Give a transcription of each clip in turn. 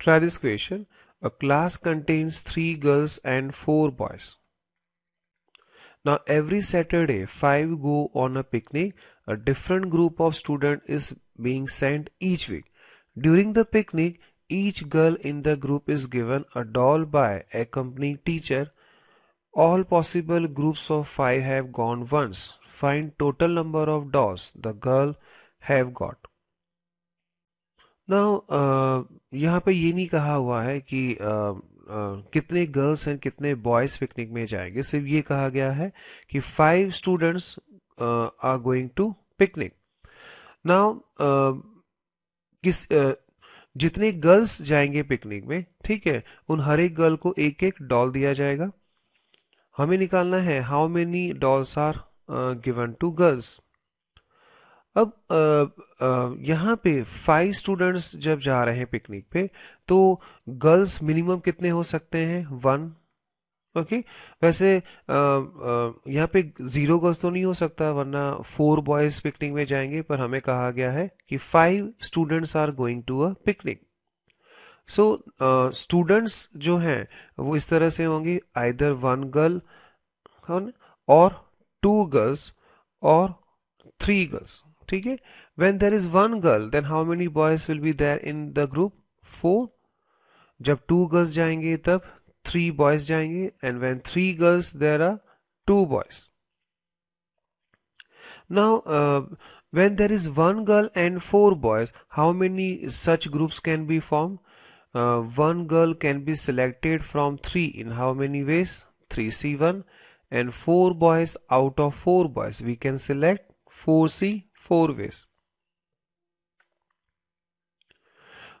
Try this question. A class contains three girls and four boys. Now every Saturday five go on a picnic. A different group of students is being sent each week. During the picnic Each girl in the group is given a doll by accompanying teacher. All possible groups of five have gone once. Find total number of dolls the girl have got. Now uh, यहाँ पे ये नहीं कहा हुआ है कि uh, Uh, कितने girls and कितने बॉयज पिकनिक में जाएंगे सिर्फ ये कहा गया है कि five students are going to picnic now किस जितने गर्ल्स जाएंगे पिकनिक में ठीक है उन हर एक गर्ल को एक एक डॉल दिया जाएगा हमें निकालना है how many dolls are given to girls अब uh, uh, यहाँ पे फाइव स्टूडेंट्स जब जा रहे हैं पिकनिक पे तो गर्ल्स मिनिमम कितने हो सकते हैं वन ओके वैसे यहाँ पे जीरो गर्ल्स तो नहीं हो सकता वरना फोर बॉयज पिकनिक में जाएंगे पर हमें कहा गया है कि five students are going to a picnic so students जो हैं वो इस तरह से होंगे आइदर वन गर्ल और टू गर्ल्स और थ्री गर्ल्स ठीक है when there is one girl then how many boys will be there in the group four जब टू गर्ल्स जाएंगे तब three boys jayenge and when three girls there are two boys now uh, when there is one girl and four boys how many such groups can be formed uh, one girl can be selected from three in how many ways 3c1 and four boys out of four boys we can select 4c four ways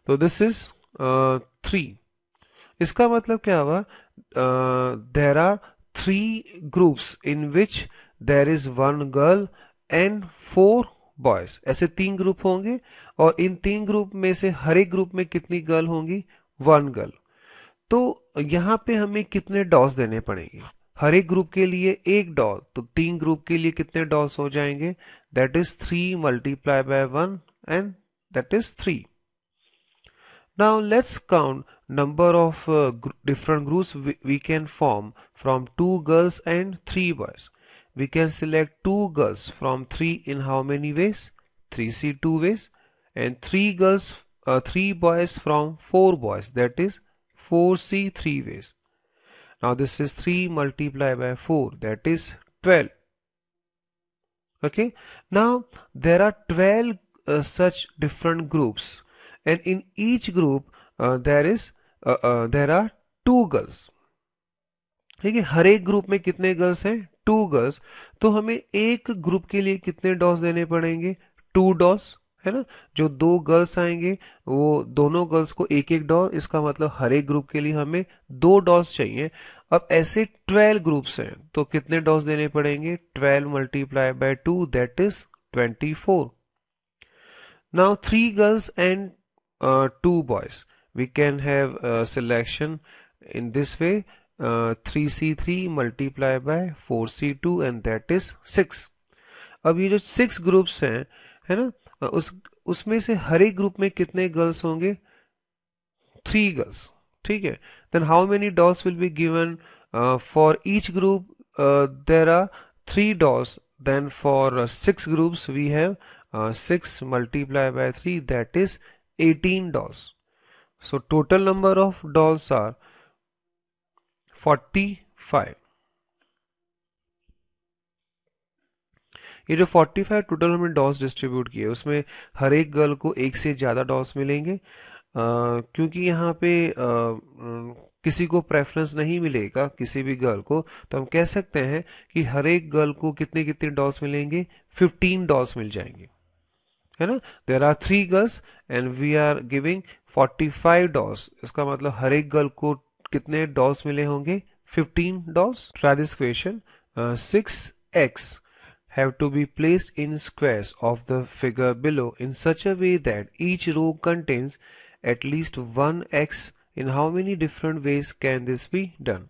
so this is uh, 3 इसका मतलब क्या हुआ there are three groups in which there is one girl and four boys ऐसे तीन group होंगे और इन तीन group में से हर एक ग्रुप में कितनी गर्ल होंगी वन गर्ल तो यहाँ पे हमें कितने डॉल्स देने पड़ेंगे हर एक ग्रुप के लिए एक डॉल तो तीन ग्रुप के लिए कितने डॉल्स हो जाएंगे that is three multiply by one and that is three now let's count number of uh, different groups we can form from two girls and three boys we can select two girls from three in how many ways 3c two ways and three girls uh, three boys from four boys that is 4c three ways now this is 3 multiplied by 4 that is 12 okay now there are 12 uh, such different groups and in each group uh, there is there are two girls ठीक है हर एक group में कितने girls हैं to girls तो हमें एक group के लिए कितने डॉस देने पड़ेंगे टू डॉस है ना जो दो गर्ल्स आएंगे वो दोनों गर्ल्स को एक एक डॉल इसका मतलब हर एक ग्रुप के लिए हमें दो डॉस चाहिए अब ऐसे ट्वेल्व ग्रुप्स हैं तो कितने डॉस देने पड़ेंगे twelve multiply by two that is twenty four now three girls and two boys we can have a selection in this way uh, 3c3 multiplied by 4c2 and that is 6 अब ये जो six groups हैं है ना उस उसमें से हर एक ग्रुप में कितने गर्ल्स होंगे थ्री गर्ल्स ठीक है then how many dolls will be given for each group there are three dolls then for six groups we have six multiply by three that is eighteen dolls so total number of dolls are 45 ये जो 45 total हमने dolls distribute किए उसमें हर एक girl को एक से ज़्यादा डॉल्स मिलेंगे Uh, क्योंकि यहाँ पे uh, किसी को प्रेफरेंस नहीं मिलेगा किसी भी गर्ल को तो हम कह सकते हैं कि हर एक गर्ल को कितने कितने डॉल्स मिलेंगे 15 डॉल्स मिल जाएंगे है ना there are three girls and we are giving 45 dolls इसका मतलब हर एक गर्ल को कितने डॉल्स मिले होंगे 15 dolls try question six x have to be placed in squares of the figure below in such a way that each row contains at least one x in how many different ways can this be done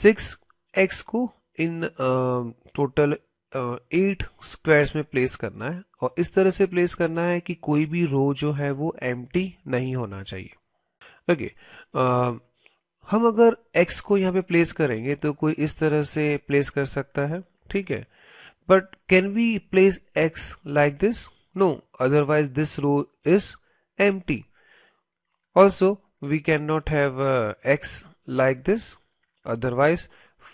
six x को in total uh, eight squares में place करना है और इस तरह से place करना है कि कोई भी रो जो है वो एम नहीं होना चाहिए ओके okay, हम अगर एक्स को यहाँ पे प्लेस करेंगे तो कोई इस तरह से प्लेस कर सकता है ठीक है but can we place x like this no otherwise this row is empty also we can not have like this otherwise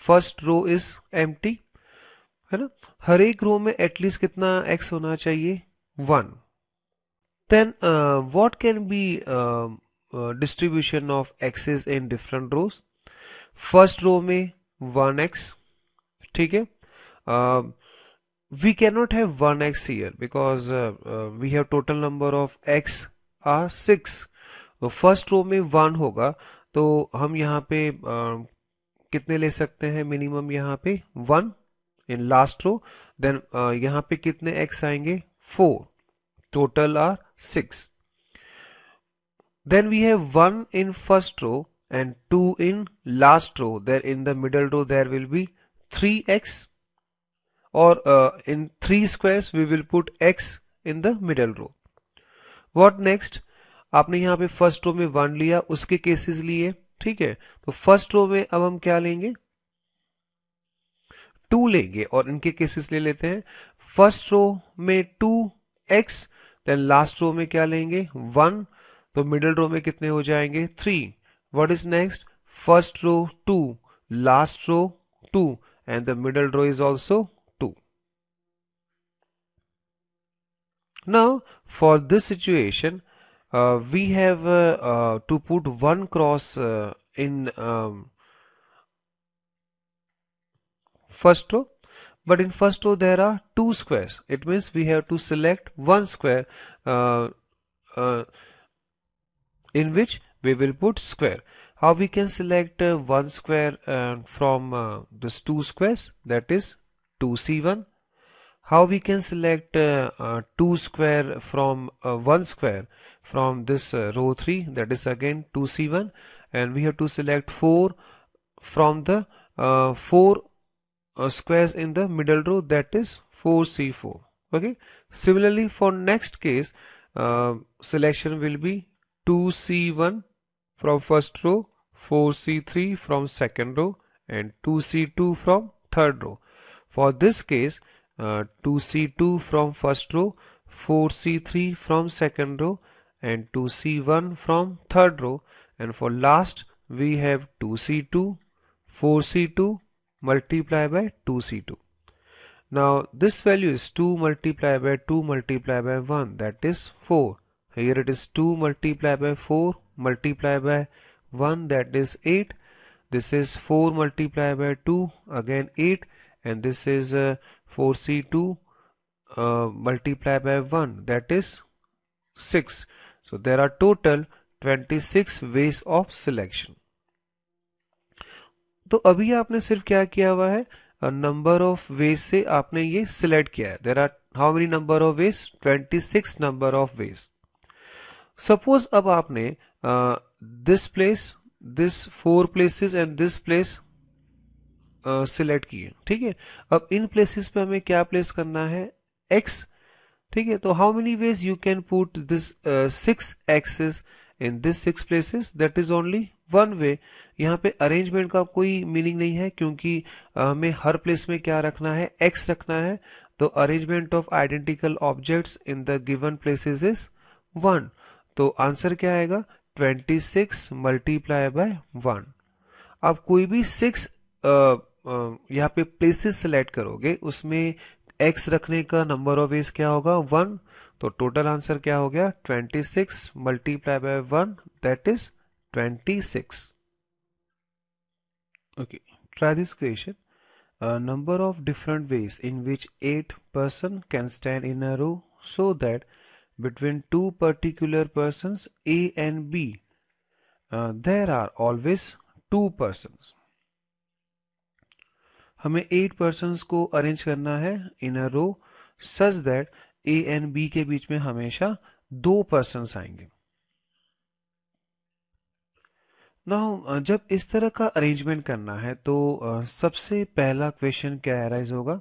first row is empty है ना हर एक रो में एटलीस्ट कितना एक्स होना चाहिए one then what can be distribution of Xs in different rows first row में one X ठीक है we can not have one X here because we have total number of Xs are six तो first row में one होगा तो हम यहाँ पे uh, कितने ले सकते हैं मिनिमम यहाँ पे one in last row then यहां पे कितने एक्स आएंगे four total are six then we have one in first row and two in last row there in the middle row there will be three X और in three squares we will put X in the middle row what next आपने यहां पे first row में one लिया उसके cases लिए ठीक है तो फर्स्ट रो में अब हम क्या लेंगे टू लेंगे और इनके केसेस ले लेते हैं फर्स्ट रो में two X then last row में क्या लेंगे वन तो मिडल रो में कितने हो जाएंगे three what is next first row two last row two and the middle row is also two now for this situation we have to put one cross in first row but in first row there are two squares it means we have to select one square uh, uh, in which we will put square how we can select uh, one square uh, from uh, this two squares that is 2c1 how we can select uh, two square from one square from this row 3 that is again 2c1 and we have to select 4 from the 4 uh, squares in the middle row that is 4c4 okay similarly for next case uh, selection will be 2c1 from first row 4c3 from second row and 2c2 from third row for this case uh, 2c2 from first row 4c3 from second row and 2c1 from third row and for last we have 2c2 4c2 Multiply by 2c2 now this value is 2 multiplied by 2 multiplied by 1 that is 4 here it is 2 multiplied by 4 multiplied by 1 that is 8 this is 4 multiplied by 2 again 8 and this is uh, 4c2 uh, multiplied by 1 that is 6 so there are total 26 ways of selection तो अभी आपने सिर्फ क्या किया हुआ है number of veg से आपने ये सिलेक्ट किया है there are how many number of ways 26 number of ways suppose अब आपने this place this four places and this place select किए ठीक है अब इन प्लेसेस पे हमें क्या प्लेस करना है एक्स ठीक है तो how many ways you can put this six Xs in this six places that is only one way यहाँ पे अरेंजमेंट का कोई मीनिंग नहीं है क्योंकि हमें हर प्लेस में क्या रखना है एक्स रखना है तो arrangement of identical objects in the given places is one तो आंसर क्या आएगा twenty six multiply by one अब कोई भी सिक्स यहाँ पे प्लेसेस सेलेक्ट करोगे उसमें एक्स रखने का नंबर ऑफ वेज क्या होगा वन तो टोटल आंसर क्या हो गया twenty six multiply by one that is 26 okay try this question a number of different ways in which eight person can stand in a row so that between two particular persons A and B uh, there are always two persons हमें eight persons को arrange करना है in a row such that a and b के बीच में हमेशा दो persons आएंगे now जब इस तरह का अरेंजमेंट करना है तो सबसे पहला क्वेश्चन क्या अराइज होगा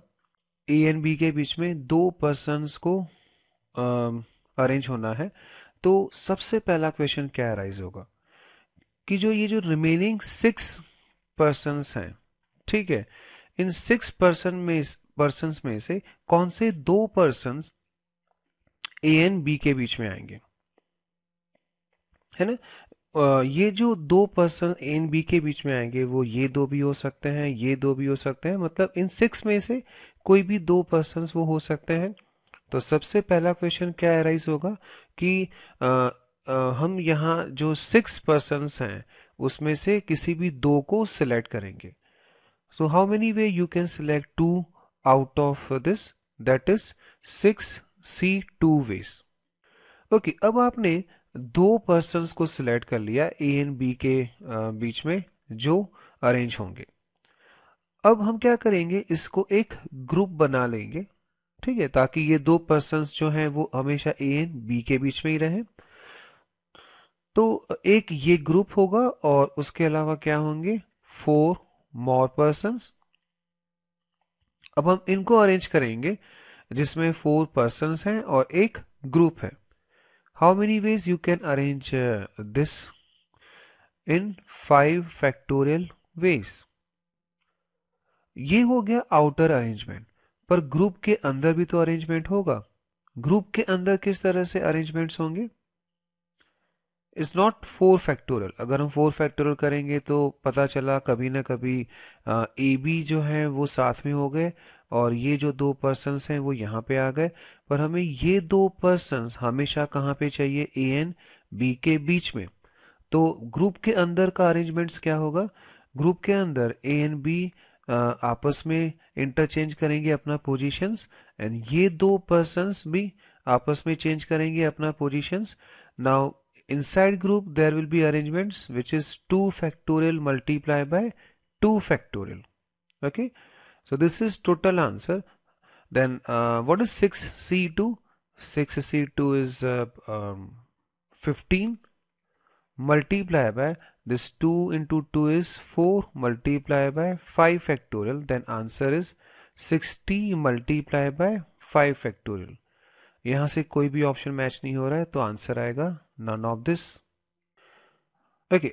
ए एंड बी के बीच में दो पर्सन को अरेंज होना है तो सबसे पहला क्वेश्चन क्या अराइज होगा कि जो ये जो रिमेनिंग सिक्स पर्सनस हैं ठीक है इन सिक्स पर्सन में पर्सन में से कौन से दो पर्सन ए एंड बी के बीच में आएंगे है ना ये जो दो पर्सन एंड बी के बीच में आएंगे वो ये दो भी हो सकते हैं ये दो भी हो सकते हैं मतलब इन सिक्स में से कोई भी दो पर्सन वो हो सकते हैं तो सबसे पहला क्वेश्चन क्या एराइज होगा कि आ, आ, हम यहाँ जो सिक्स पर्सन हैं उसमें से किसी भी दो को सिलेक्ट करेंगे so how many way you can select two out of this that is six C two ways okay अब आपने दो पर्सन को सिलेक्ट कर लिया ए एंड बी के बीच में जो अरेंज होंगे अब हम क्या करेंगे इसको एक ग्रुप बना लेंगे ठीक है ताकि ये दो पर्सन जो हैं वो हमेशा ए एंड बी के बीच में ही रहें तो एक ये ग्रुप होगा और उसके अलावा क्या होंगे फोर मोर पर्सन अब हम इनको अरेंज करेंगे जिसमें फोर पर्सनस हैं और एक ग्रुप है how many ways you can arrange uh, this in five factorial ways ये हो गया आउटर अरेंजमेंट पर ग्रुप के अंदर भी तो अरेंजमेंट होगा ग्रुप के अंदर किस तरह से अरेंजमेंट होंगे इट्स नॉट फोर फैक्टोरियल अगर हम फोर फैक्टोरियल करेंगे तो पता चला कभी ना कभी ए uh, बी जो है वो साथ में हो गए और ये जो दो पर्सन हैं वो यहाँ पे आ गए पर हमें ये दो पर्सन हमेशा कहाँ पे चाहिए ए एन बी के बीच में तो ग्रुप के अंदर का अरेंजमेंट्स क्या होगा ग्रुप के अंदर ए एन बी आपस में इंटरचेंज करेंगे अपना पोजीशंस एंड ये दो पर्सनस भी आपस में चेंज करेंगे अपना positions now inside group there will be arrangements which is two factorial multiply by two factorial okay okay? So this is total answer. Then uh, what is 6C2? 6C2 is uh, um, 15 multiply by this 2 into 2 is 4 multiply by 5 factorial then answer is 60 multiply by 5 factorial यहाँ से कोई भी option match नहीं हो रहा है तो answer आएगा नन ऑफ दिस ओके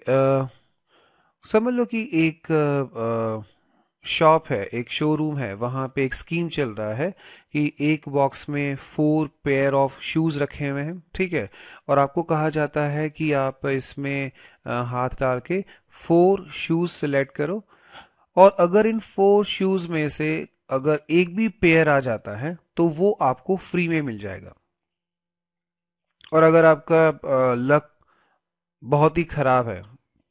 समझ लो कि एक uh, uh, शॉप है एक शोरूम है वहां पे एक स्कीम चल रहा है कि एक बॉक्स में फोर पेयर ऑफ शूज रखे हुए हैं ठीक है और आपको कहा जाता है कि आप इसमें हाथ डाल के फोर शूज सेलेक्ट करो और अगर इन फोर शूज में से अगर एक भी पेयर आ जाता है तो वो आपको फ्री में मिल जाएगा और अगर आपका लक बहुत ही खराब है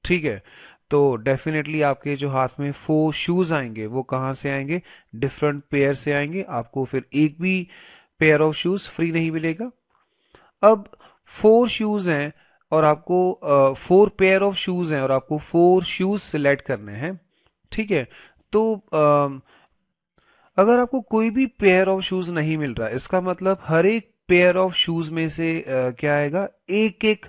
ठीक है तो डेफिनेटली आपके जो हाथ में फोर शूज़ आएंगे वो कहाँ से आएंगे डिफरेंट पेयर से आएंगे आपको फिर एक भी पेयर ऑफ शूज़ फ्री नहीं मिलेगा अब फोर शूज़ हैं और आपको फोर पेयर ऑफ शूज़ हैं और आपको फोर शूज़ सिलेक्ट करने हैं ठीक है तो uh, अगर आपको कोई भी पेयर ऑफ शूज़ नहीं मिल रहा इसका मतलब हर एक पेयर ऑफ शूज़ में से uh, क्या आएगा एक एक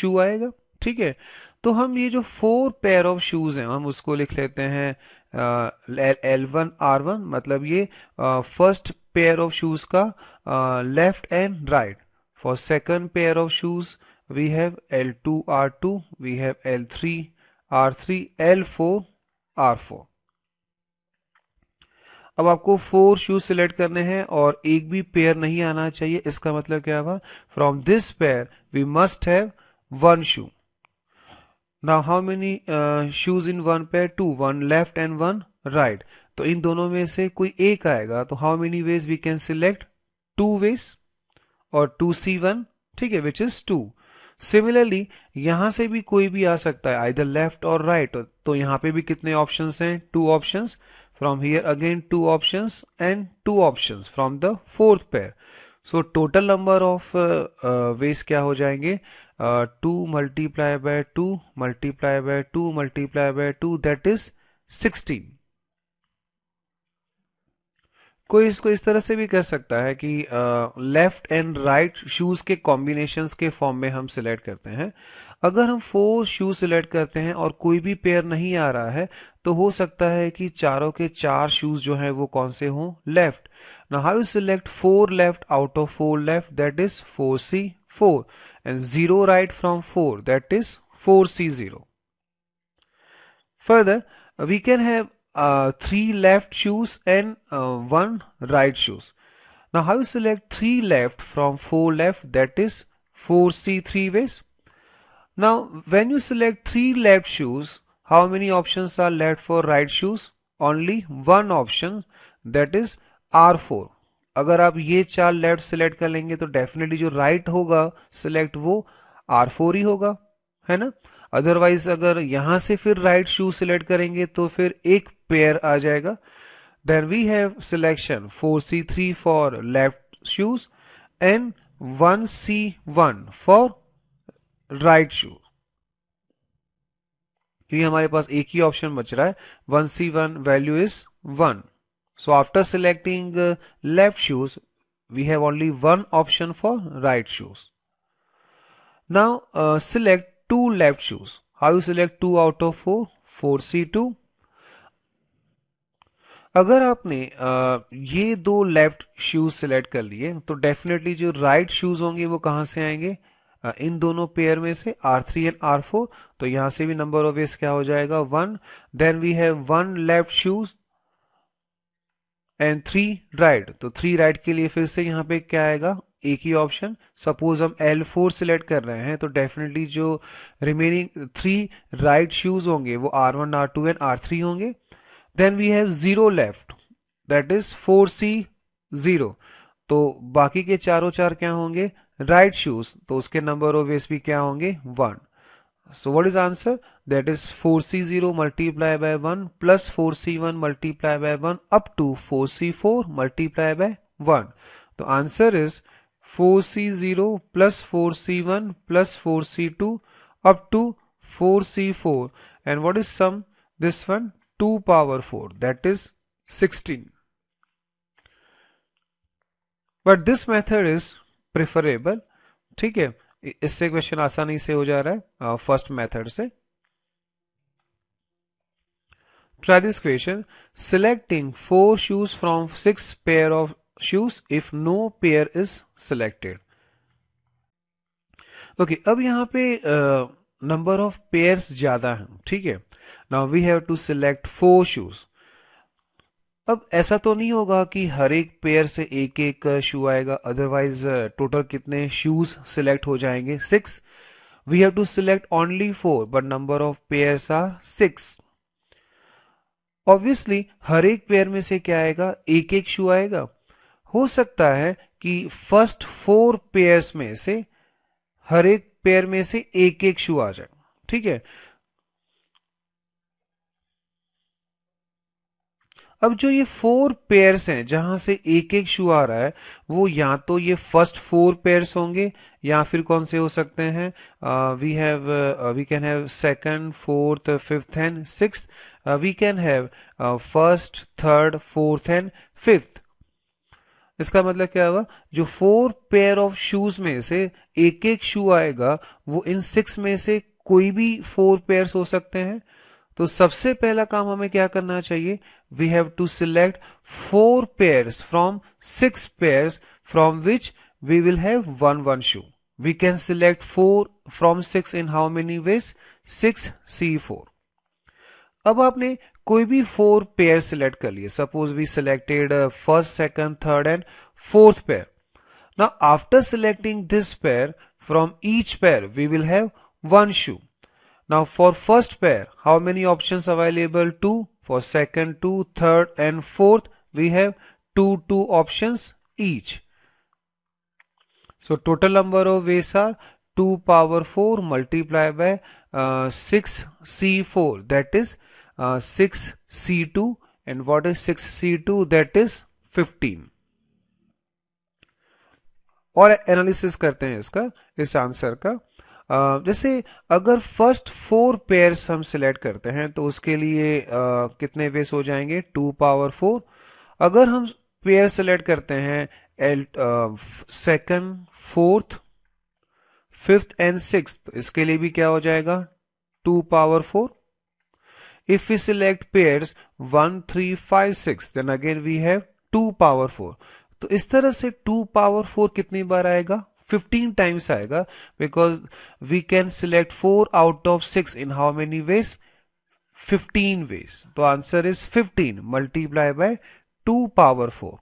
शू आएगा ठीक है तो हम ये जो फोर पेयर ऑफ शूज़ हैं हम उसको लिख लेते हैं एल वन आर वन मतलब ये फर्स्ट पेयर ऑफ शूज़ का left and right for second pair of shoes we have L three R three L four R four अब आपको फोर शूज सिलेक्ट करने हैं और एक भी पेयर नहीं आना चाहिए इसका मतलब क्या हुआ from this pair we must have one shoe now how many shoes in one pair two one left and one right तो इन दोनों में से कोई एक आएगा तो how many ways we can select two ways और टू सी वन ठीक है विच इज टू सिमिलरली यहां से भी कोई भी आ सकता है आइदर लेफ्ट और राइट तो यहां पे भी कितने ऑप्शन हैं two option from here again two option and two option from the fourth pair so total number of ways क्या हो जाएंगे two multiply by two multiply by two multiply by two that is sixteen कोई इसको इस तरह से भी कर सकता है कि लेफ्ट एंड राइट शूज के कॉम्बिनेशन के फॉर्म में हम सिलेक्ट करते हैं अगर हम फोर शूज सिलेक्ट करते हैं और कोई भी पेयर नहीं आ रहा है तो हो सकता है कि चारों के चार शूज जो हैं वो कौन से हों लेफ्ट ना how you select four left out of four left that is four C four and zero right from four that is four C zero further we can have three left shoes and one right shoes how select three left from four left that is four C three ways Now, when you select three left shoes, how many options are left for right shoes? Only one option that is R4. अगर आप ये चार left select कर लेंगे तो definitely जो right right होगा select वो R4 ही होगा है ना अदरवाइज अगर यहां से फिर राइट शू सिलेक्ट करेंगे तो फिर एक पेयर आ जाएगा then we have selection 4C3 for left shoes and 1C1 for right shoe क्योंकि हमारे पास एक ही ऑप्शन बच रहा है one C one value is one so after selecting left shoes we have only one option for right shoes now select two left shoes how you select two out of four four C two अगर आपने uh, ये दो left shoes select कर लिए तो definitely जो right shoes होंगे वो कहां से आएंगे इन दोनों पेयर में से R three and R four तो यहां से भी नंबर ऑफ वेज क्या हो जाएगा one then we have one left shoes and three right तो थ्री राइट के लिए फिर से यहाँ पे क्या आएगा एक ही ऑप्शन सपोज हम एल फोर सिलेक्ट कर रहे हैं तो डेफिनेटली जो रिमेनिंग थ्री राइट शूज होंगे वो R one R two and R three होंगे then we have zero left that is four C zero तो बाकी के चारों चार क्या होंगे राइट शूज तो उसके नंबर ओबियसली क्या होंगे one so what is answer that is four C zero multiply by one plus four C one multiply by one up to four C four multiply by one तो answer is four C zero plus four C one plus four C two up to 4c4 and what is sum this one 2 power 4 that is 16 but this method is preferable ठीक है इससे question आसानी से हो जा रहा है first uh, method से try this question selecting four shoes from six pair of shoes if no pair is selected okay अब यहां पे नंबर ऑफ पेयर ज्यादा है ठीक है now we have to select four shoes अब ऐसा तो नहीं होगा कि हर एक पेयर से एक एक शू uh, आएगा अदरवाइज टोटल uh, कितने शूज सिलेक्ट हो जाएंगे six we have to select only four but number of pair are six obviously हर एक पेयर में से क्या आएगा एक एक शू आएगा हो सकता है कि फर्स्ट फोर पेयर्स में से हर एक पेयर में से एक एक शू आ जाए ठीक है अब जो ये फोर पेयर्स हैं जहां से एक एक शू आ रहा है वो या तो ये फर्स्ट फोर पेयर्स होंगे या फिर कौन से हो सकते हैं we have we can have second fourth fifth and six we can have first third fourth and fifth इसका मतलब क्या हुआ जो फोर पेयर ऑफ शूज में से एक एक शू आएगा वो इन सिक्स में से कोई भी फोर पेयर्स हो सकते हैं तो सबसे पहला काम हमें क्या करना चाहिए we have to select four pairs from six pairs from which we will have one one shoe we can select four from six in how many ways six c four अब आपने कोई भी फोर पेयर सिलेक्ट कर suppose we selected uh, first, second, third, and fourth pair. now after selecting this pair from each pair we will have one shoe now for first pair how many options available to? For second, two, third and fourth, we have two, two options each. So total number of ways are 2 power 4 multiply by uh, 6 c4 that is uh, 6 c2 and what is 6 c2 that is 15. और analysis करते हैं इसका इस answer का जैसे अगर first four pairs हम select करते हैं तो उसके लिए कितने वेस हो जाएंगे टू पावर फोर अगर हम पेयर सेलेक्ट करते हैं L second fourth fifth and six इसके लिए भी क्या हो जाएगा two power four if you select pair one three five six again we have two power four तो इस तरह से टू पावर फोर कितनी बार आएगा फिफ्टीन टाइम्स आएगा because we can select four out of six in how many ways fifteen ways तो answer is fifteen multiply by two power four